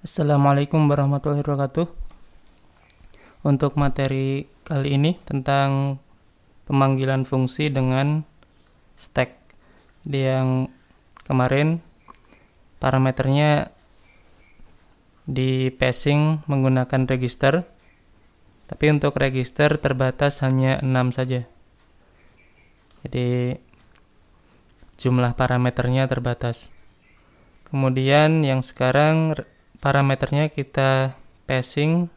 Assalamualaikum warahmatullahi wabarakatuh. Untuk materi kali ini tentang pemanggilan fungsi dengan stack. Di yang kemarin parameternya di passing menggunakan register. Tapi untuk register terbatas hanya 6 saja. Jadi jumlah parameternya terbatas. Kemudian yang sekarang parameternya kita passing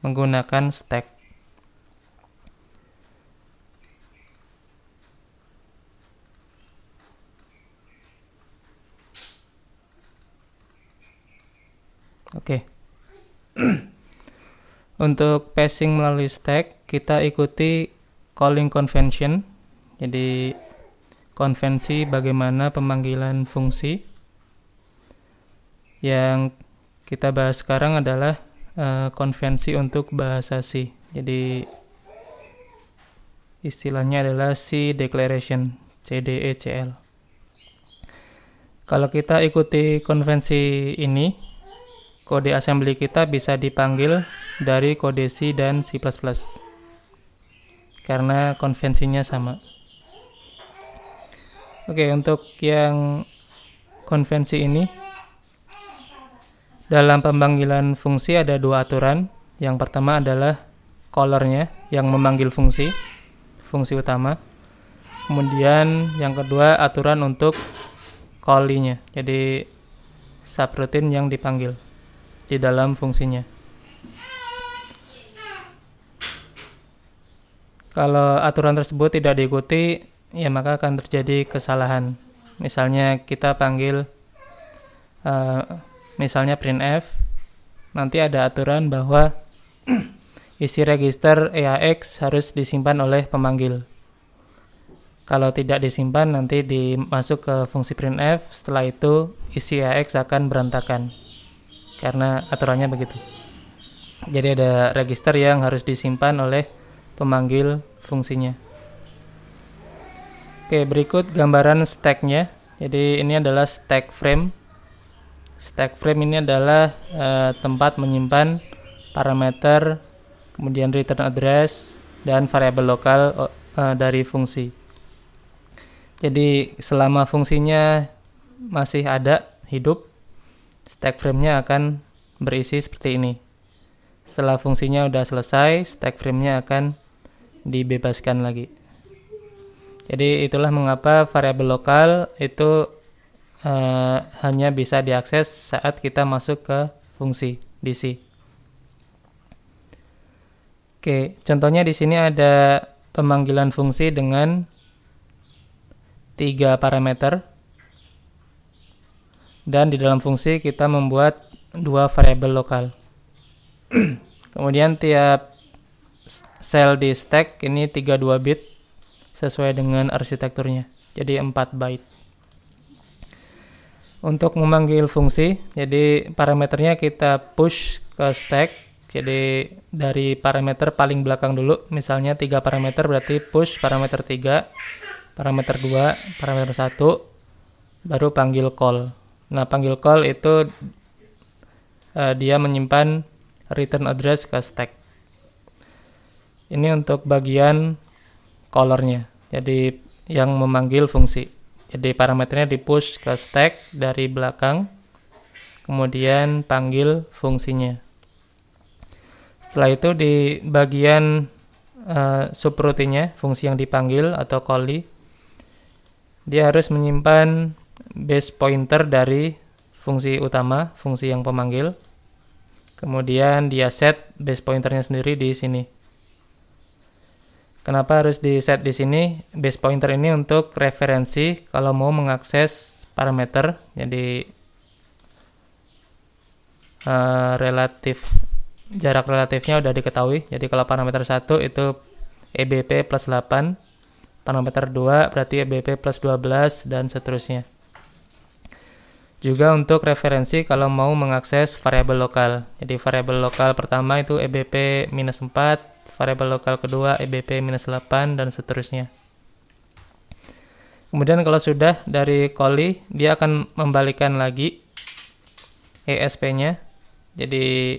menggunakan stack. Oke. Okay. Untuk passing melalui stack, kita ikuti calling convention. Jadi konvensi bagaimana pemanggilan fungsi yang kita bahas sekarang adalah uh, konvensi untuk bahasa C. Jadi istilahnya adalah C declaration CDECL. Kalau kita ikuti konvensi ini, kode assembly kita bisa dipanggil dari kode C dan C++ karena konvensinya sama. Oke, untuk yang konvensi ini dalam pemanggilan fungsi ada dua aturan. Yang pertama adalah callernya yang memanggil fungsi, fungsi utama. Kemudian yang kedua aturan untuk callingnya, Jadi subroutine yang dipanggil di dalam fungsinya. Kalau aturan tersebut tidak diikuti, ya maka akan terjadi kesalahan. Misalnya kita panggil uh, misalnya printf nanti ada aturan bahwa isi register EAX harus disimpan oleh pemanggil. Kalau tidak disimpan nanti dimasuk ke fungsi printf, setelah itu isi EAX akan berantakan. Karena aturannya begitu. Jadi ada register yang harus disimpan oleh pemanggil fungsinya. Oke, berikut gambaran stacknya. Jadi ini adalah stack frame Stack frame ini adalah uh, tempat menyimpan parameter, kemudian return address dan variabel lokal uh, dari fungsi. Jadi selama fungsinya masih ada hidup, stack frame-nya akan berisi seperti ini. Setelah fungsinya sudah selesai, stack frame-nya akan dibebaskan lagi. Jadi itulah mengapa variabel lokal itu uh, hanya bisa diakses saat kita masuk ke fungsi DC. Oke, contohnya di sini ada pemanggilan fungsi dengan tiga parameter. Dan di dalam fungsi kita membuat dua variabel lokal. Kemudian tiap sel di stack ini 32 bit sesuai dengan arsitekturnya. Jadi 4 byte untuk memanggil fungsi jadi parameternya kita push ke stack jadi dari parameter paling belakang dulu misalnya tiga parameter berarti push parameter 3 parameter 2 parameter 1 baru panggil call nah panggil call itu uh, dia menyimpan return address ke stack ini untuk bagian callernya jadi yang memanggil fungsi jadi parameternya dipush ke stack dari belakang kemudian panggil fungsinya setelah itu di bagian uh, fungsi yang dipanggil atau callee dia harus menyimpan base pointer dari fungsi utama, fungsi yang pemanggil. Kemudian dia set base pointernya sendiri di sini. Kenapa harus di set di sini? Base pointer ini untuk referensi kalau mau mengakses parameter. Jadi uh, relatif jarak relatifnya udah diketahui. Jadi kalau parameter satu itu EBP plus 8, parameter 2 berarti EBP plus 12 dan seterusnya. Juga untuk referensi kalau mau mengakses variabel lokal. Jadi variabel lokal pertama itu EBP minus 4, variabel lokal kedua EBP-8 dan seterusnya. Kemudian kalau sudah dari koli, dia akan membalikan lagi ESP-nya. Jadi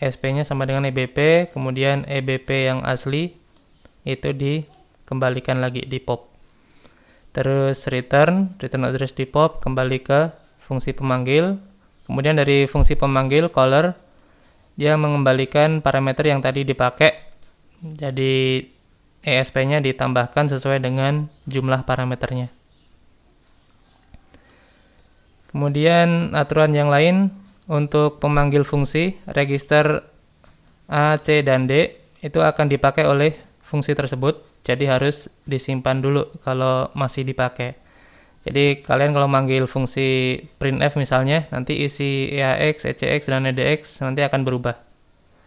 ESP-nya sama dengan EBP, kemudian EBP yang asli itu dikembalikan lagi di pop. Terus return, return address di pop kembali ke fungsi pemanggil. Kemudian dari fungsi pemanggil caller dia mengembalikan parameter yang tadi dipakai jadi ESP-nya ditambahkan sesuai dengan jumlah parameternya. Kemudian aturan yang lain untuk pemanggil fungsi register A, C, dan D itu akan dipakai oleh fungsi tersebut. Jadi harus disimpan dulu kalau masih dipakai. Jadi kalian kalau manggil fungsi printf misalnya, nanti isi EAX, ECX, dan EDX nanti akan berubah.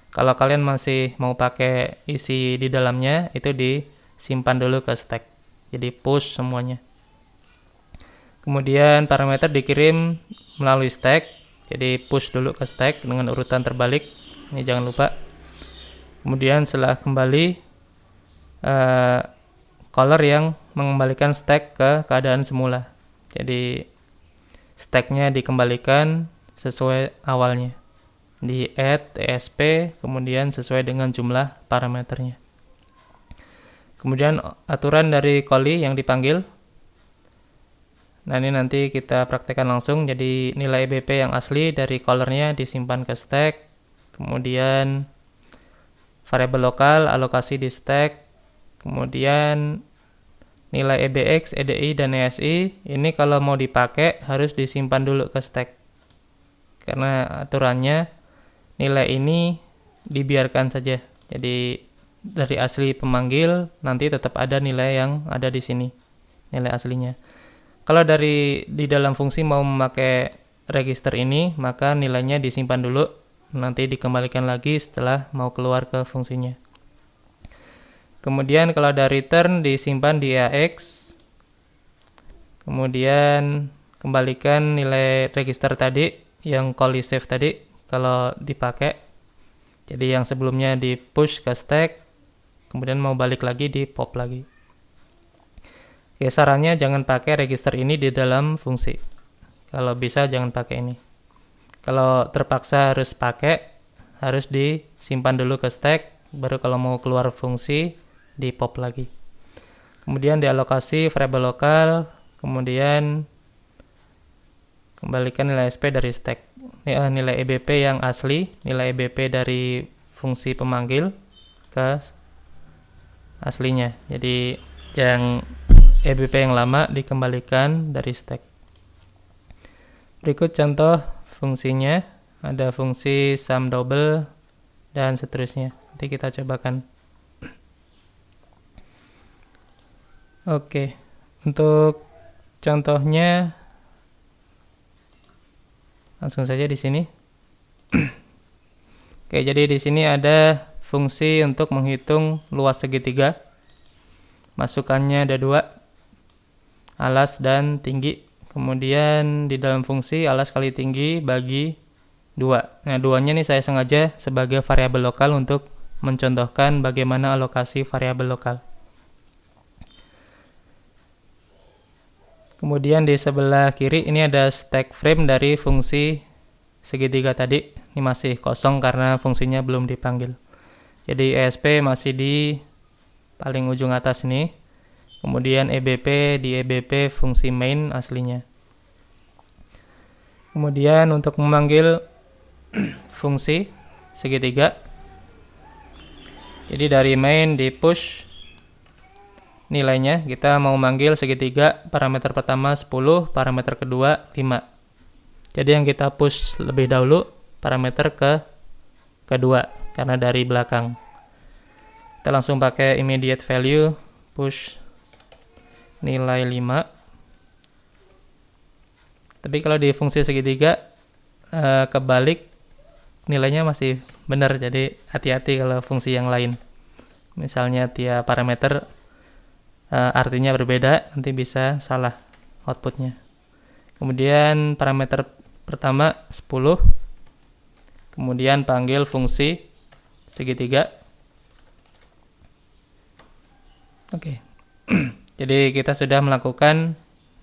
Kalau kalian masih mau pakai isi di dalamnya, itu disimpan dulu ke stack. Jadi push semuanya. Kemudian parameter dikirim melalui stack. Jadi push dulu ke stack dengan urutan terbalik. Ini jangan lupa. Kemudian setelah kembali, uh, color yang mengembalikan stack ke keadaan semula. Jadi stacknya dikembalikan sesuai awalnya di add tsp kemudian sesuai dengan jumlah parameternya. Kemudian aturan dari koli yang dipanggil. Nah ini nanti kita praktekkan langsung. Jadi nilai EBP yang asli dari callernya disimpan ke stack. Kemudian variable lokal alokasi di stack. Kemudian nilai EBX, EDI, dan ESI. Ini kalau mau dipakai harus disimpan dulu ke stack. Karena aturannya nilai ini dibiarkan saja. Jadi dari asli pemanggil nanti tetap ada nilai yang ada di sini, nilai aslinya. Kalau dari di dalam fungsi mau memakai register ini, maka nilainya disimpan dulu, nanti dikembalikan lagi setelah mau keluar ke fungsinya. Kemudian kalau ada return disimpan di AX. Kemudian kembalikan nilai register tadi yang call save tadi kalau dipakai. Jadi yang sebelumnya di push ke stack, kemudian mau balik lagi di pop lagi. Oke, sarannya jangan pakai register ini di dalam fungsi. Kalau bisa jangan pakai ini. Kalau terpaksa harus pakai, harus disimpan dulu ke stack, baru kalau mau keluar fungsi di pop lagi. Kemudian dialokasi variable lokal, kemudian kembalikan nilai SP dari stack. Eh, nilai EBP yang asli, nilai EBP dari fungsi pemanggil ke aslinya. Jadi yang EBP yang lama dikembalikan dari stack. Berikut contoh fungsinya, ada fungsi sum double dan seterusnya. Nanti kita cobakan. Oke, untuk contohnya langsung saja di sini. Oke, jadi di sini ada fungsi untuk menghitung luas segitiga. Masukannya ada dua, alas dan tinggi. Kemudian di dalam fungsi alas kali tinggi bagi dua. Nah, duanya nih saya sengaja sebagai variabel lokal untuk mencontohkan bagaimana alokasi variabel lokal. Kemudian di sebelah kiri ini ada stack frame dari fungsi segitiga tadi. Ini masih kosong karena fungsinya belum dipanggil. Jadi ESP masih di paling ujung atas ini. Kemudian EBP di EBP fungsi main aslinya. Kemudian untuk memanggil fungsi segitiga. Jadi dari main di push nilainya kita mau manggil segitiga parameter pertama 10, parameter kedua 5. Jadi yang kita push lebih dahulu parameter ke kedua karena dari belakang. Kita langsung pakai immediate value push nilai 5. Tapi kalau di fungsi segitiga eh, kebalik nilainya masih benar jadi hati-hati kalau fungsi yang lain. Misalnya tiap parameter uh, artinya berbeda nanti bisa salah outputnya kemudian parameter pertama 10 kemudian panggil fungsi segitiga oke okay. jadi kita sudah melakukan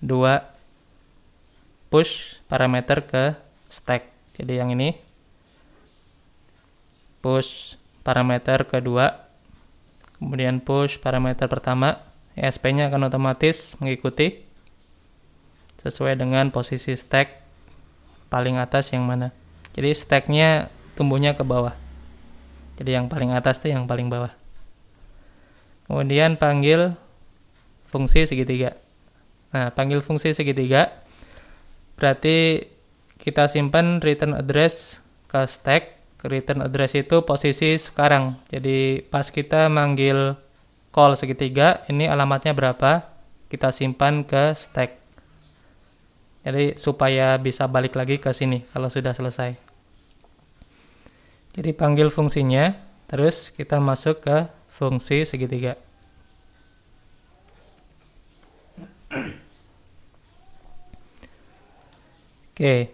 dua push parameter ke stack jadi yang ini push parameter kedua kemudian push parameter pertama ESP-nya akan otomatis mengikuti sesuai dengan posisi stack paling atas yang mana. Jadi stacknya tumbuhnya ke bawah. Jadi yang paling atas itu yang paling bawah. Kemudian panggil fungsi segitiga. Nah, panggil fungsi segitiga berarti kita simpan return address ke stack. Return address itu posisi sekarang. Jadi pas kita manggil call segitiga ini alamatnya berapa kita simpan ke stack jadi supaya bisa balik lagi ke sini kalau sudah selesai jadi panggil fungsinya terus kita masuk ke fungsi segitiga Oke.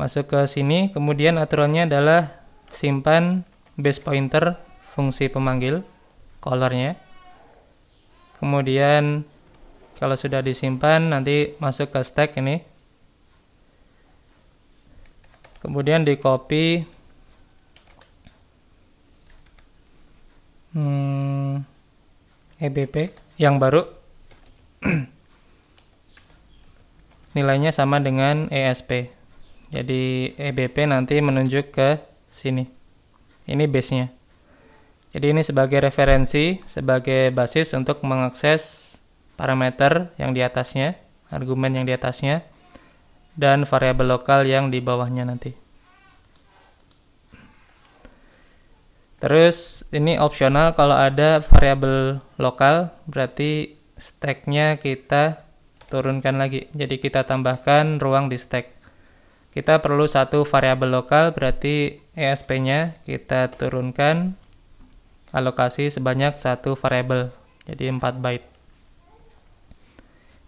Masuk ke sini, kemudian aturannya adalah simpan base pointer fungsi pemanggil colornya kemudian kalau sudah disimpan nanti masuk ke stack ini kemudian di copy hmm, EBP yang baru nilainya sama dengan ESP jadi EBP nanti menunjuk ke sini ini base-nya. Jadi ini sebagai referensi, sebagai basis untuk mengakses parameter yang di atasnya, argumen yang di atasnya, dan variabel lokal yang di bawahnya nanti. Terus ini opsional kalau ada variabel lokal berarti stack-nya kita turunkan lagi. Jadi kita tambahkan ruang di stack. Kita perlu satu variabel lokal berarti ESP-nya kita turunkan alokasi sebanyak satu variable jadi 4 byte.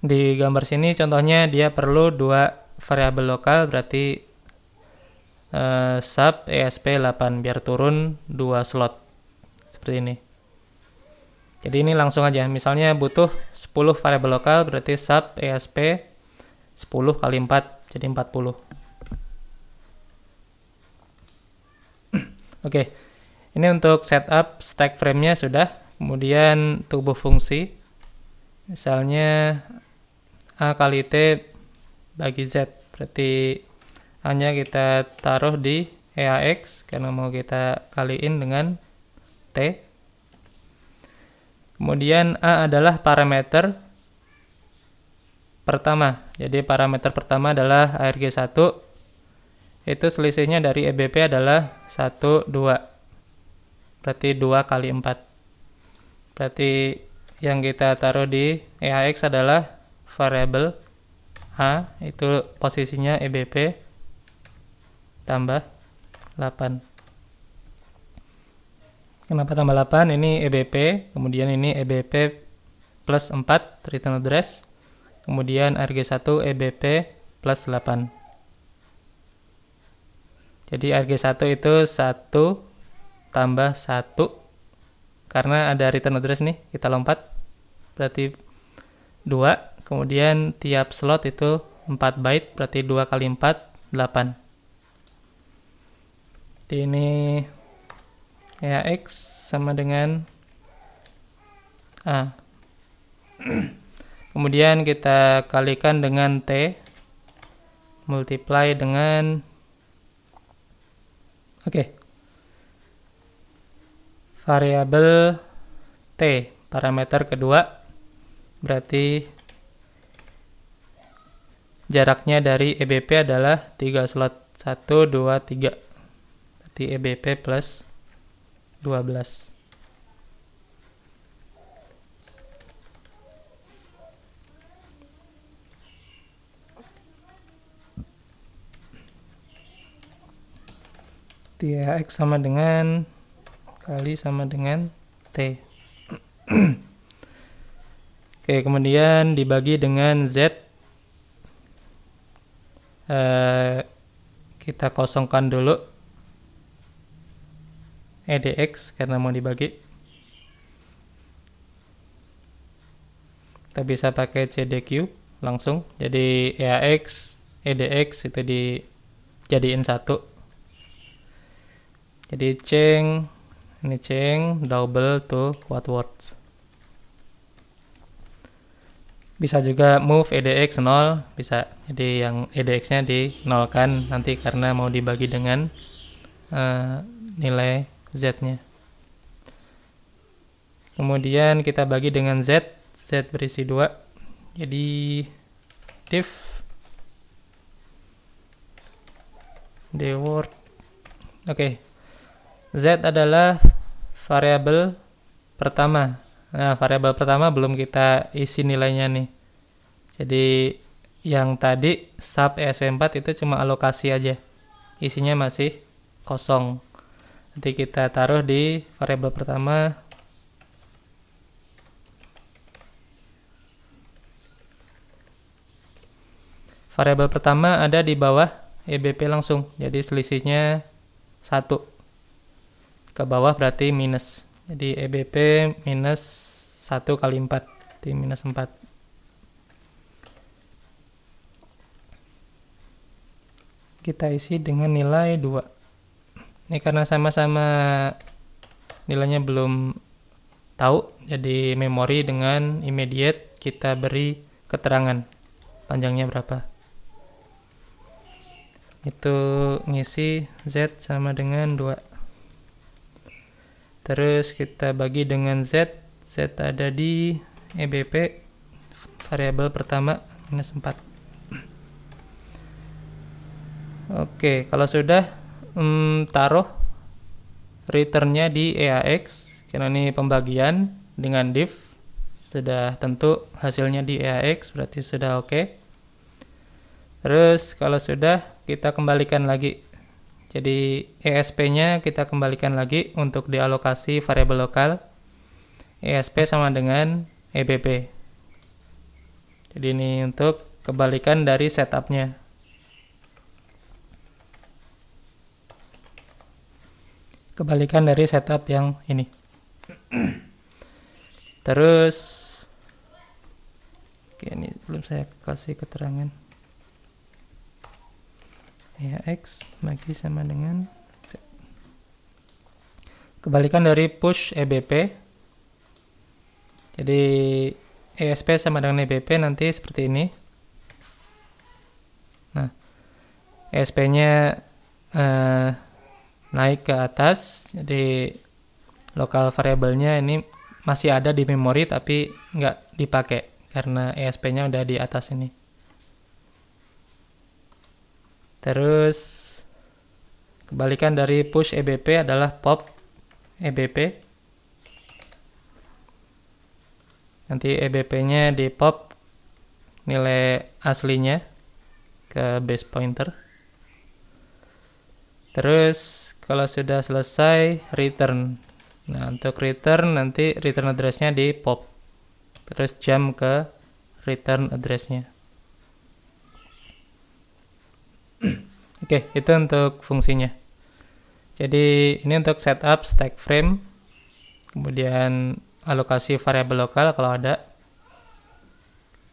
Di gambar sini contohnya dia perlu dua variable lokal berarti eh, sub ESP8 biar turun dua slot seperti ini. Jadi ini langsung aja, misalnya butuh 10 variable lokal berarti sub ESP 10 kali 4 jadi 40. Oke, ini untuk setup stack frame-nya sudah. Kemudian tubuh fungsi, misalnya A kali T bagi Z. Berarti hanya kita taruh di EAX karena mau kita kaliin dengan T. Kemudian A adalah parameter pertama. Jadi parameter pertama adalah ARG1 itu selisihnya dari EBP adalah 1, 2. Berarti 2 kali 4. Berarti yang kita taruh di EAX adalah variable A, itu posisinya EBP tambah 8. Kenapa tambah 8? Ini EBP, kemudian ini EBP plus 4 return address, kemudian RG1 EBP plus 8. Jadi rg 1 itu 1 tambah 1 karena ada return address nih, kita lompat. Berarti 2, kemudian tiap slot itu 4 byte, berarti 2 kali 4, 8. Jadi ini ya X sama dengan A. Kemudian kita kalikan dengan T multiply dengan Oke. Variabel T, parameter kedua, berarti jaraknya dari EBP adalah 3 slot. 1, 2, 3. Berarti EBP plus 12. TAX sama dengan kali sama dengan T. Oke, kemudian dibagi dengan Z. Eh, kita kosongkan dulu EDX karena mau dibagi. Kita bisa pakai CDQ langsung. Jadi EAX, EDX itu dijadiin satu jadi ceng ini ceng double to quad words bisa juga move edx 0 bisa jadi yang edx nya di nolkan nanti karena mau dibagi dengan uh, nilai z nya kemudian kita bagi dengan z z berisi 2 jadi div the word oke okay, Z adalah variabel pertama. Nah, variabel pertama belum kita isi nilainya nih. Jadi yang tadi sub ESP4 itu cuma alokasi aja. Isinya masih kosong. Nanti kita taruh di variabel pertama variabel pertama ada di bawah EBP langsung. Jadi selisihnya satu ke bawah berarti minus jadi EBP minus 1 kali 4 jadi minus 4 kita isi dengan nilai 2 ini karena sama-sama nilainya belum tahu jadi memori dengan immediate kita beri keterangan panjangnya berapa itu ngisi Z sama dengan 2 terus kita bagi dengan Z Z ada di EBP variabel pertama minus 4 oke kalau sudah hmm, taruh returnnya di EAX karena ini pembagian dengan div sudah tentu hasilnya di EAX berarti sudah oke okay. terus kalau sudah kita kembalikan lagi jadi ESP-nya kita kembalikan lagi untuk dialokasi variabel lokal. ESP sama dengan EBP. Jadi ini untuk kebalikan dari setupnya. Kebalikan dari setup yang ini. Terus, oke ini belum saya kasih keterangan ya X bagi sama dengan Z kebalikan dari push EBP jadi ESP sama dengan EBP nanti seperti ini nah ESP nya eh, naik ke atas jadi lokal variabelnya ini masih ada di memori tapi nggak dipakai karena ESP-nya udah di atas ini. Terus kebalikan dari push EBP adalah pop EBP. Nanti EBP-nya di pop nilai aslinya ke base pointer. Terus kalau sudah selesai return. Nah, untuk return nanti return address-nya di pop. Terus jam ke return address-nya. Oke, okay, itu untuk fungsinya. Jadi ini untuk setup stack frame, kemudian alokasi variabel lokal kalau ada.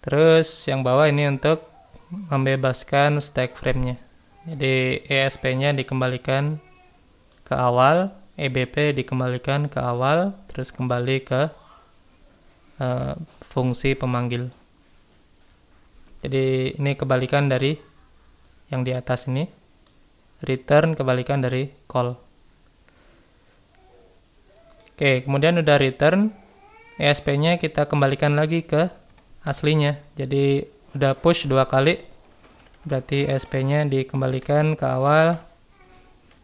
Terus yang bawah ini untuk membebaskan stack frame-nya. Jadi ESP-nya dikembalikan ke awal, EBP dikembalikan ke awal, terus kembali ke uh, fungsi pemanggil. Jadi ini kebalikan dari yang di atas ini return kebalikan dari call oke kemudian udah return ESP nya kita kembalikan lagi ke aslinya jadi udah push dua kali berarti ESP nya dikembalikan ke awal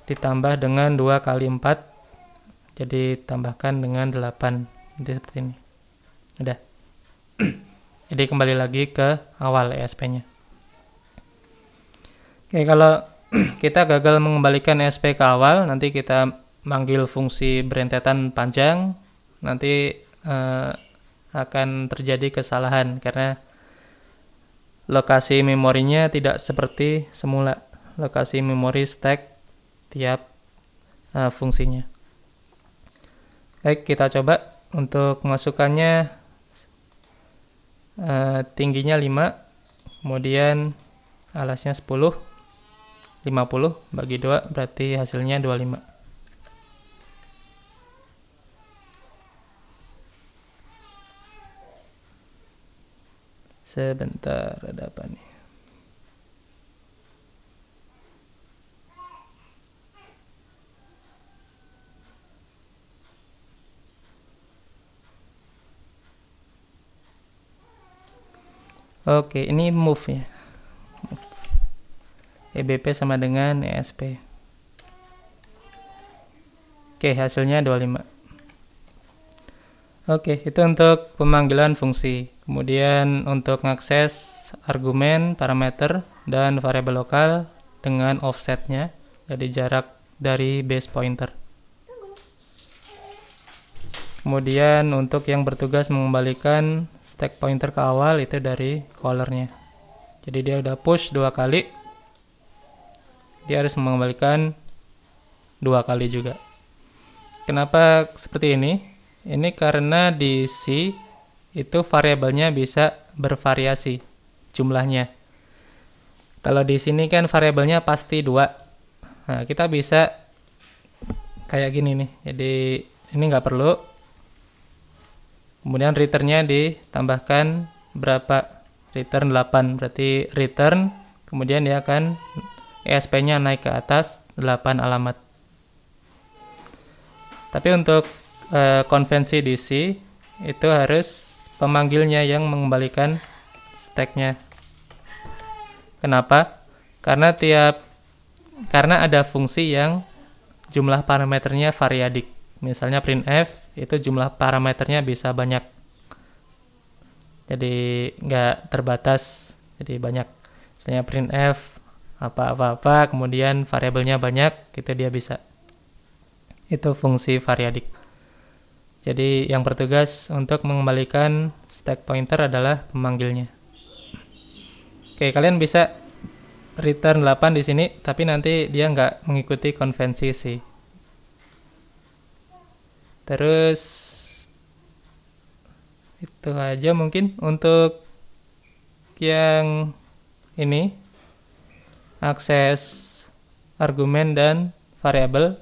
ditambah dengan 2 kali 4 jadi tambahkan dengan 8 Nanti seperti ini udah jadi kembali lagi ke awal ESP nya Oke, kalau kita gagal mengembalikan SP ke awal, nanti kita manggil fungsi berentetan panjang, nanti eh, akan terjadi kesalahan karena lokasi memorinya tidak seperti semula. Lokasi memori stack tiap eh, fungsinya. Baik, kita coba untuk masukannya eh, tingginya 5, kemudian alasnya 10 50 bagi 2 berarti hasilnya 25. Sebentar, ada apa nih? Oke, ini move ya. EBP sama dengan ESP. Oke, hasilnya 25. Oke, itu untuk pemanggilan fungsi. Kemudian untuk mengakses argumen, parameter, dan variabel lokal dengan offsetnya, jadi jarak dari base pointer. Kemudian untuk yang bertugas mengembalikan stack pointer ke awal itu dari callernya. Jadi dia udah push dua kali, dia harus mengembalikan dua kali juga. Kenapa seperti ini? Ini karena di C itu variabelnya bisa bervariasi jumlahnya. Kalau di sini kan variabelnya pasti dua. Nah, kita bisa kayak gini nih. Jadi ini nggak perlu. Kemudian returnnya ditambahkan berapa? Return 8. Berarti return kemudian dia akan ESP-nya naik ke atas 8 alamat. Tapi untuk e, konvensi DC itu harus pemanggilnya yang mengembalikan stacknya. Kenapa? Karena tiap karena ada fungsi yang jumlah parameternya variadik. Misalnya printf itu jumlah parameternya bisa banyak. Jadi nggak terbatas, jadi banyak. Misalnya printf apa-apa-apa, kemudian variabelnya banyak, kita gitu dia bisa. Itu fungsi variadik. Jadi yang bertugas untuk mengembalikan stack pointer adalah pemanggilnya. Oke, kalian bisa return 8 di sini, tapi nanti dia nggak mengikuti konvensi sih. Terus itu aja mungkin untuk yang ini akses argumen dan variabel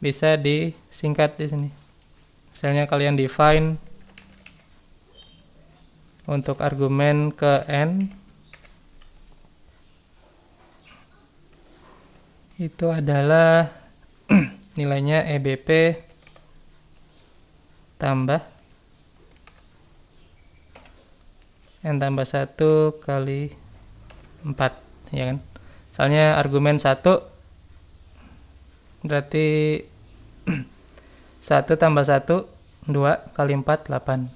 bisa disingkat di sini. Misalnya kalian define untuk argumen ke n itu adalah nilainya EBP tambah n tambah satu kali empat, ya kan Soalnya argumen satu berarti satu tambah satu dua kali empat delapan.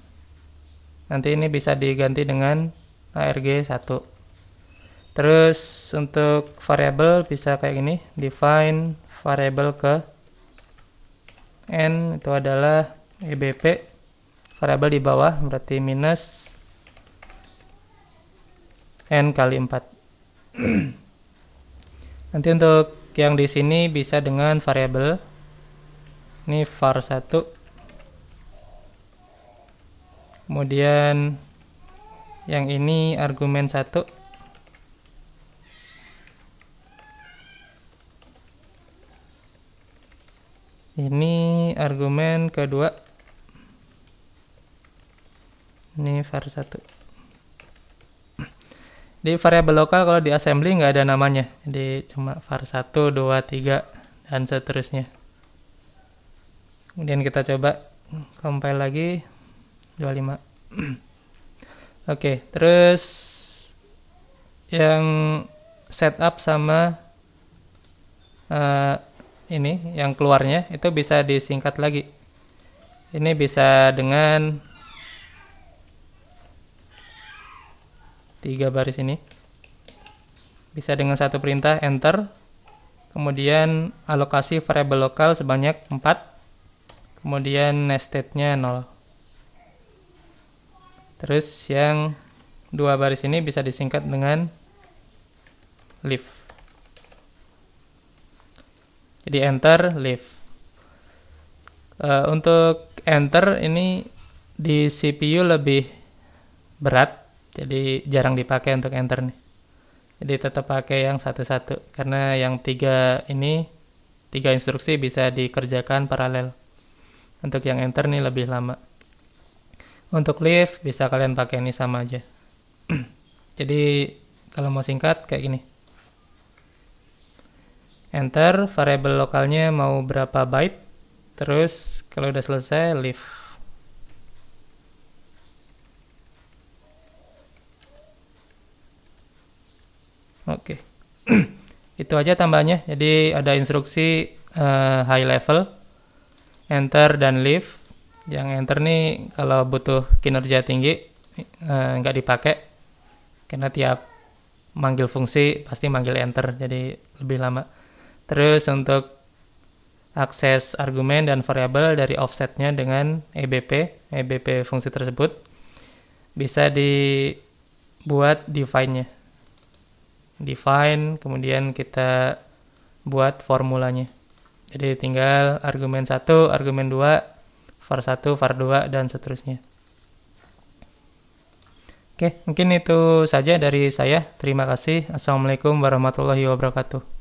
Nanti ini bisa diganti dengan ARG 1. Terus untuk variable bisa kayak gini, define variable ke n itu adalah ebp variable di bawah berarti minus n kali 4. Nanti untuk yang di sini bisa dengan variabel. Ini var 1. Kemudian yang ini argumen 1. Ini argumen kedua. Ini var 1 di variabel lokal kalau di assembly nggak ada namanya jadi cuma var 1, 2, 3 dan seterusnya kemudian kita coba compile lagi 25 oke okay, terus yang setup sama uh, ini yang keluarnya itu bisa disingkat lagi ini bisa dengan tiga baris ini bisa dengan satu perintah enter kemudian alokasi variable lokal sebanyak 4 kemudian nestednya 0 terus yang dua baris ini bisa disingkat dengan leave jadi enter leave uh, untuk enter ini di CPU lebih berat jadi jarang dipakai untuk enter nih jadi tetap pakai yang satu-satu karena yang tiga ini tiga instruksi bisa dikerjakan paralel untuk yang enter nih lebih lama untuk lift bisa kalian pakai ini sama aja jadi kalau mau singkat kayak gini enter variable lokalnya mau berapa byte terus kalau udah selesai lift Oke. Okay. Itu aja tambahannya. Jadi ada instruksi uh, high level, enter dan leave. Yang enter nih kalau butuh kinerja tinggi uh, nggak dipakai karena tiap manggil fungsi pasti manggil enter jadi lebih lama. Terus untuk akses argumen dan variabel dari offsetnya dengan EBP, EBP fungsi tersebut bisa dibuat define-nya define kemudian kita buat formulanya jadi tinggal argumen 1 argumen 2 var 1 var 2 dan seterusnya oke mungkin itu saja dari saya terima kasih assalamualaikum warahmatullahi wabarakatuh